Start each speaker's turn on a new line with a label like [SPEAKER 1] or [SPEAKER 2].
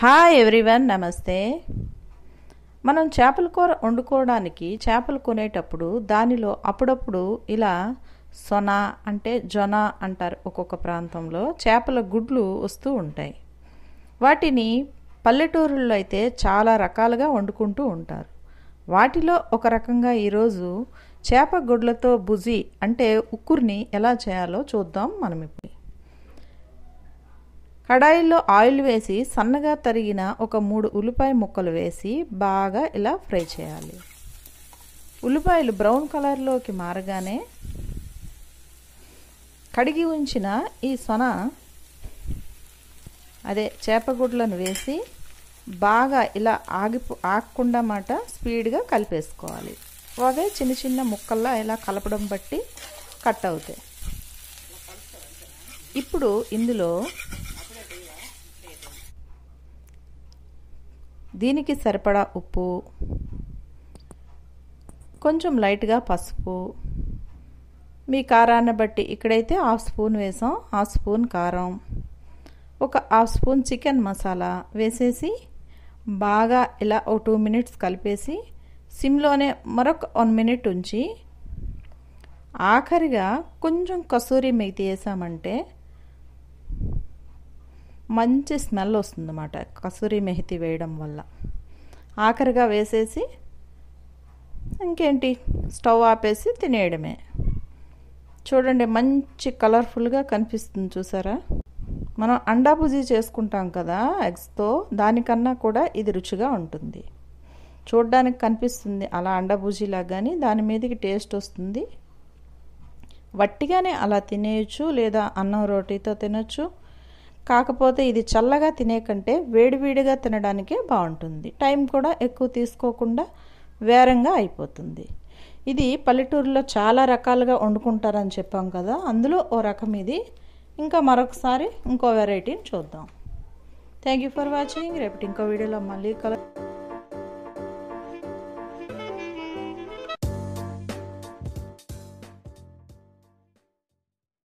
[SPEAKER 1] hi everyone నమస్తే మనం చేపల కూర వండుకోవడానికి చేపలు కొనేటప్పుడు దానిలో అప్పుడప్పుడు ఇలా సొన అంటే జొన అంటారు ఒక్కొక్క ప్రాంతంలో చేపల గుడ్లు వస్తూ ఉంటాయి వాటిని పల్లెటూరుల్లో అయితే చాలా రకాలుగా వండుకుంటూ ఉంటారు వాటిలో ఒక రకంగా ఈరోజు చేప గుడ్లతో బుజి అంటే ఉక్కుర్ని ఎలా చేయాలో చూద్దాం మనం ఇప్పుడు కడాయిలో ఆయిల్ వేసి సన్నగా తరిగిన ఒక మూడు ఉల్లిపాయ ముక్కలు వేసి బాగా ఇలా ఫ్రై చేయాలి ఉల్లిపాయలు బ్రౌన్ కలర్లోకి మారగానే కడిగి ఉంచిన ఈ సొన అదే చేపగుడ్లను వేసి బాగా ఇలా ఆగిపో ఆగకుండా మాట స్పీడ్గా కలిపేసుకోవాలి అవే చిన్న చిన్న ముక్కల్లా ఇలా కలపడం బట్టి కట్ అవుతాయి ఇప్పుడు ఇందులో దీనికి సరిపడా ఉప్పు కొంచెం లైట్గా పసుపు మీ కారాన్ని బట్టి ఇక్కడైతే హాఫ్ స్పూన్ వేసాం హాఫ్ స్పూన్ కారం ఒక హాఫ్ స్పూన్ చికెన్ మసాలా వేసేసి బాగా ఇలా ఒక టూ మినిట్స్ కలిపేసి సిమ్లోనే మరొక వన్ మినిట్ ఉంచి ఆఖరిగా కొంచెం కసూరి మెయితి వేసామంటే మంచి స్మెల్ వస్తుందన్నమాట కసూరి మెహతి వేయడం వల్ల ఆఖరిగా వేసేసి ఇంకేంటి స్టవ్ ఆపేసి తినేయడమే చూడండి మంచి కలర్ఫుల్గా కనిపిస్తుంది చూసారా మనం అండా భుజీ చేసుకుంటాం కదా ఎగ్స్తో దానికన్నా కూడా ఇది రుచిగా ఉంటుంది చూడడానికి కనిపిస్తుంది అలా అండా భుజీలాగా కానీ దాని మీదకి టేస్ట్ వస్తుంది వట్టిగానే అలా తినేయచ్చు లేదా అన్నం రోటీతో తినచ్చు కాకపోతే ఇది చల్లగా తినే కంటే వేడివేడిగా తినడానికే బాగుంటుంది టైం కూడా ఎక్కువ తీసుకోకుండా వేరంగా అయిపోతుంది ఇది పల్లెటూరులో చాలా రకాలుగా వండుకుంటారని చెప్పాం కదా అందులో ఓ రకం ఇది ఇంకా మరొకసారి ఇంకో వెరైటీని చూద్దాం థ్యాంక్ యూ ఫర్ వాచింగ్ రేపటి ఇంకో వీడియోలో మళ్ళీ కలర్